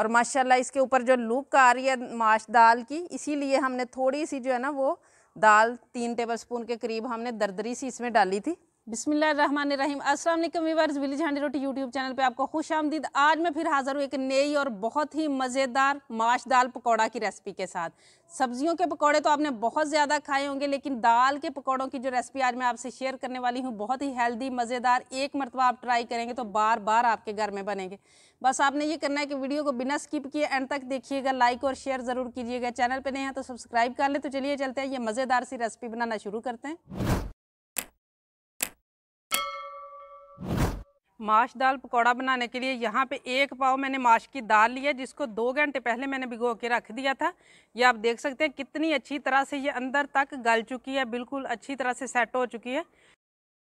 और माशाल्लाह इसके ऊपर जो का आ रही है माश दाल की इसीलिए हमने थोड़ी सी जो है ना वो दाल तीन टेबल स्पून के करीब हमने दरदरी सी इसमें डाली थी बिसमीम असलम वीवर्स विलेज हंडी रोटी यूट्यूब चैनल पे आपको खुश आमदीद आज मैं फिर हाज़िर हूँ एक नई और बहुत ही मज़ेदार माश दाल पकौड़ा की रेसिपी के साथ सब्जियों के पकौड़े तो आपने बहुत ज़्यादा खाए होंगे लेकिन दाल के पकौड़ों की जो रेसिपी आज मैं आपसे शेयर करने वाली हूँ बहुत ही हेल्दी मज़ेदार एक मरतबा आप ट्राई करेंगे तो बार बार आपके घर में बनेंगे बस आपने ये करना है कि वीडियो को बिना स्किप किए एंड तक देखिएगा लाइक और शेयर ज़रूर कीजिएगा चैनल पर नहीं है तो सब्सक्राइब कर लें तो चलिए चलते हैं ये मज़ेदार सी रेसिपी बनाना शुरू करते हैं माश दाल पकौड़ा बनाने के लिए यहाँ पे एक पाव मैंने माश की दाल ली है जिसको दो घंटे पहले मैंने भिगो के रख दिया था ये आप देख सकते हैं कितनी अच्छी तरह से ये अंदर तक गल चुकी है बिल्कुल अच्छी तरह से सेट हो चुकी है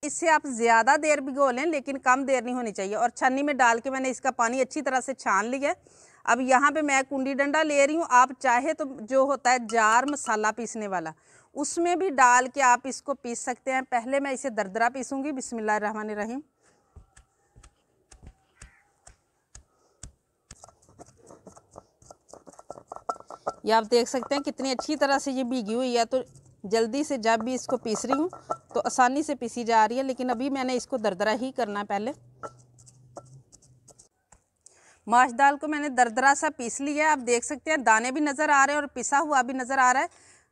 इससे आप ज़्यादा देर भिगो लें लेकिन कम देर नहीं होनी चाहिए और छन्नी में डाल के मैंने इसका पानी अच्छी तरह से छान लिया अब यहाँ पर मैं कुंडी डंडा ले रही हूँ आप चाहे तो जो होता है जार मसाला पीसने वाला उसमें भी डाल के आप इसको पीस सकते हैं पहले मैं इसे दरदरा पीसूँगी बिसमिल्ल रहीम ये आप देख सकते हैं कितनी अच्छी तरह से ये भीगी हुई है तो जल्दी से जब भी इसको पीस रही हूँ तो आसानी से पीसी जा रही है लेकिन अभी मैंने इसको दरदरा ही करना पहले माश दाल को मैंने दरदरा सा पीस लिया है आप देख सकते हैं दाने भी नज़र आ रहे हैं और पिसा हुआ भी नज़र आ रहा है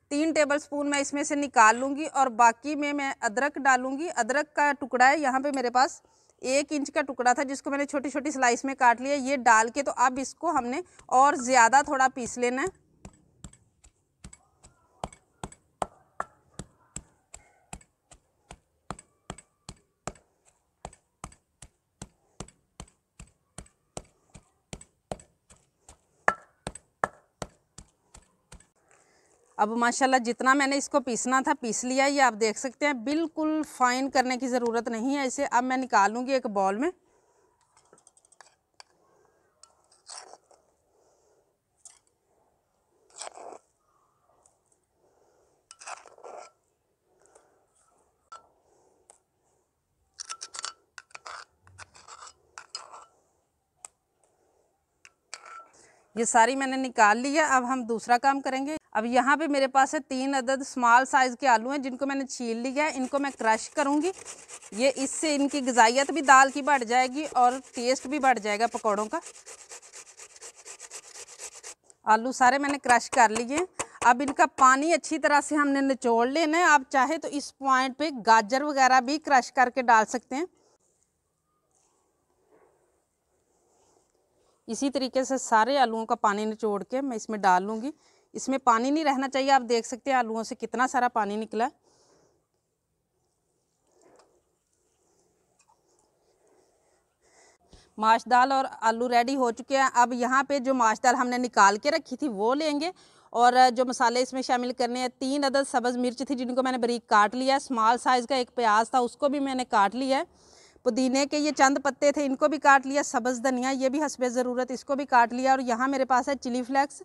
तीन टेबल स्पून मैं इसमें से निकाल लूँगी और बाकी में मैं अदरक डालूँगी अदरक का टुकड़ा है यहाँ पे मेरे पास एक इंच का टुकड़ा था जिसको मैंने छोटी छोटी स्लाइस में काट लिया ये डाल के तो अब इसको हमने और ज़्यादा थोड़ा पीस लेना है अब माशाल्लाह जितना मैंने इसको पीसना था पीस लिया ये आप देख सकते हैं बिल्कुल फाइन करने की ज़रूरत नहीं है इसे अब मैं निकालूंगी एक बॉल में ये सारी मैंने निकाल लिया अब हम दूसरा काम करेंगे अब यहाँ पे मेरे पास है तीन अदद स्मॉल साइज़ के आलू हैं जिनको मैंने छील लिया है इनको मैं क्रश करूँगी ये इससे इनकी गजाइत भी दाल की बढ़ जाएगी और टेस्ट भी बढ़ जाएगा पकौड़ों का आलू सारे मैंने क्रश कर लिए अब इनका पानी अच्छी तरह से हमने निचोड़ लेना है आप चाहे तो इस पॉइंट पे गाजर वगैरह भी क्रश करके डाल सकते हैं इसी तरीके से सारे आलुओं का पानी निचोड़ के मैं इसमें डाल लूँगी इसमें पानी नहीं रहना चाहिए आप देख सकते हैं आलूओं से कितना सारा पानी निकला माश दाल और आलू रेडी हो चुके हैं अब यहाँ पे जो माश दाल हमने निकाल के रखी थी वो लेंगे और जो मसाले इसमें शामिल करने हैं तीन अदद सब्ज़ मिर्च थी जिनको मैंने बरीक काट लिया है स्मॉल साइज़ का एक प्याज था उसको भी मैंने काट लिया है पुदीने के ये चंद पत्ते थे इनको भी काट लिया सब्ज़ धनिया ये भी हसब ज़रूरत इसको भी काट लिया और यहाँ मेरे पास है चिली फ्लेक्स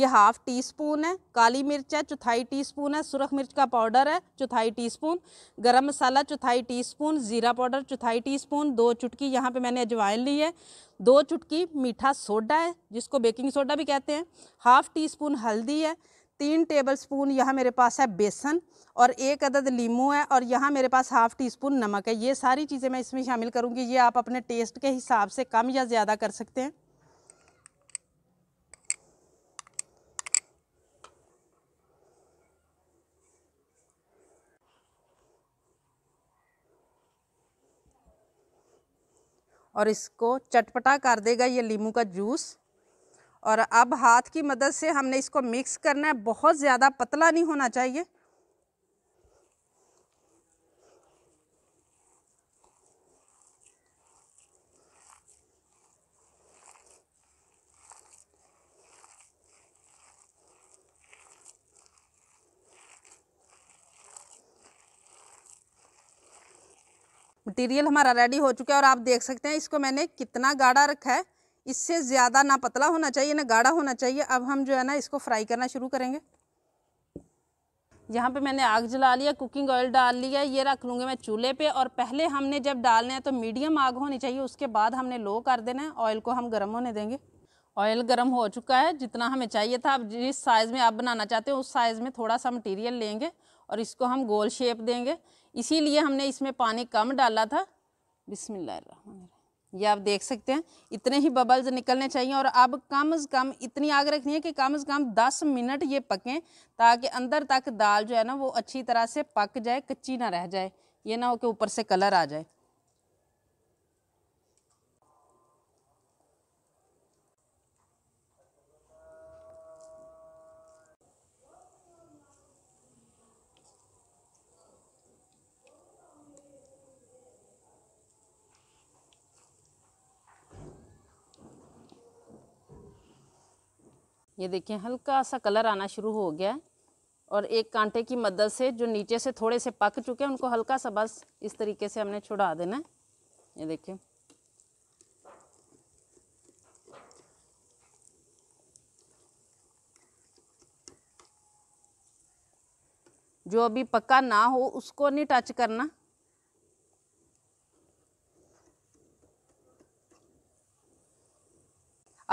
ये हाफ़ टी स्पून है काली मिर्च है चौथाई टी स्पून है सुरख मिर्च का पाउडर है चौथाई टी स्पून गर्म मसाला चौथाई टी स्पून ज़ीरा पाउडर चौथाई टी स्पून दो चुटकी यहाँ पर मैंने अजवाइन ली है दो चुटकी मीठा सोडा है जिसको बेकिंग सोडा भी कहते हैं हाफ़ टी स्पून हल्दी है तीन टेबलस्पून यहाँ मेरे पास है बेसन और एक अदद लीमू है और यहाँ मेरे पास हाफ़ टी स्पून नमक है ये सारी चीज़ें मैं इसमें शामिल करूँगी ये आप अपने टेस्ट के हिसाब से कम या ज़्यादा कर सकते हैं और इसको चटपटा कर देगा ये लीमू का जूस और अब हाथ की मदद से हमने इसको मिक्स करना है बहुत ज़्यादा पतला नहीं होना चाहिए मटेरियल हमारा रेडी हो चुका है और आप देख सकते हैं इसको मैंने कितना गाढ़ा रखा है इससे ज़्यादा ना पतला होना चाहिए ना गाढ़ा होना चाहिए अब हम जो है ना इसको फ्राई करना शुरू करेंगे यहाँ पे मैंने आग जला लिया कुकिंग ऑयल डाल लिया ये रख लूँगी मैं चूल्हे पे और पहले हमने जब डालने हैं तो मीडियम आग होनी चाहिए उसके बाद हमने लो कर देना है ऑयल को हम गर्म होने देंगे ऑयल गर्म हो चुका है जितना हमें चाहिए था अब जिस साइज़ में आप बनाना चाहते हो उस साइज़ में थोड़ा सा मटीरियल लेंगे और इसको हम गोल शेप देंगे इसीलिए हमने इसमें पानी कम डाला था बिसमिल्लर ये आप देख सकते हैं इतने ही बबल्स निकलने चाहिए और अब कम अज़ कम इतनी आग रखनी है कि कम अज़ कम 10 मिनट ये पकें ताकि अंदर तक दाल जो है ना वो अच्छी तरह से पक जाए कच्ची ना रह जाए ये ना हो कि ऊपर से कलर आ जाए ये देखिए हल्का सा कलर आना शुरू हो गया है और एक कांटे की मदद से जो नीचे से थोड़े से पक चुके हैं उनको हल्का सा बस इस तरीके से हमने छुड़ा देना है ये देखिए जो अभी पक्का ना हो उसको नहीं टच करना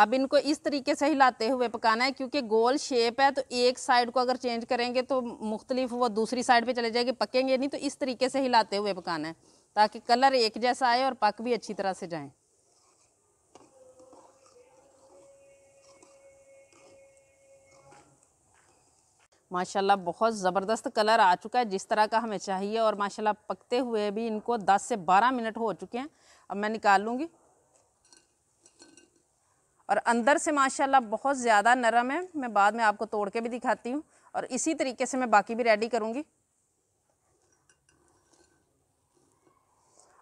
अब इनको इस तरीके से हिलाते हुए पकाना है क्योंकि गोल शेप है तो एक साइड को अगर चेंज करेंगे तो मुख्तलिफ वो दूसरी साइड पे चले जाएंगे पकेंगे नहीं तो इस तरीके से हिलाते हुए पकाना है ताकि कलर एक जैसा आए और पक भी अच्छी तरह से जाएं माशाल्लाह बहुत ज़बरदस्त कलर आ चुका है जिस तरह का हमें चाहिए और माशाल्लाह पकते हुए भी इनको 10 से 12 मिनट हो चुके हैं अब मैं निकाल लूँगी और अंदर से माशाल्लाह बहुत ज़्यादा नरम है मैं बाद में आपको तोड़ के भी दिखाती हूँ और इसी तरीके से मैं बाकी भी रेडी करूँगी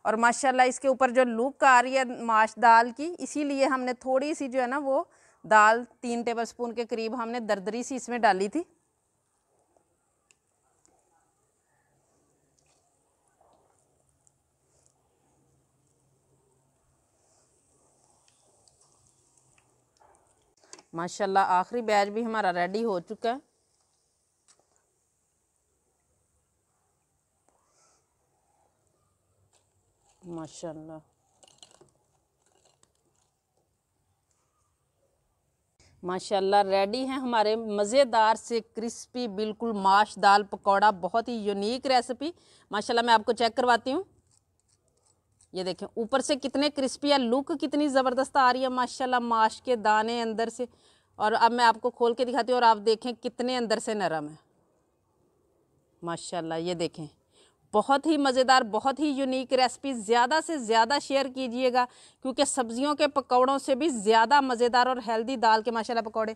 और माशाल्लाह इसके ऊपर जो लुक आ रही है माश दाल की इसीलिए हमने थोड़ी सी जो है ना वो दाल तीन टेबल स्पून के करीब हमने दरदरी सी इसमें डाली थी माशाल्लाह आखिरी बैच भी हमारा रेडी हो चुका है माशाल्लाह माशाल्लाह रेडी हैं हमारे मज़ेदार से क्रिस्पी बिल्कुल माश दाल पकौड़ा बहुत ही यूनिक रेसिपी माशाल्लाह मैं आपको चेक करवाती हूँ ये देखें ऊपर से कितने क्रिस्पी है लुक कितनी ज़बरदस्त आ रही है माशाल्लाह माश के दाने अंदर से और अब मैं आपको खोल के दिखाती हूँ और आप देखें कितने अंदर से नरम है माशाल्लाह ये देखें बहुत ही मज़ेदार बहुत ही यूनिक रेसिपी ज़्यादा से ज़्यादा शेयर कीजिएगा क्योंकि सब्ज़ियों के पकौड़ों से भी ज़्यादा मज़ेदार और हेल्दी दाल के माशाल्लाह पकौड़े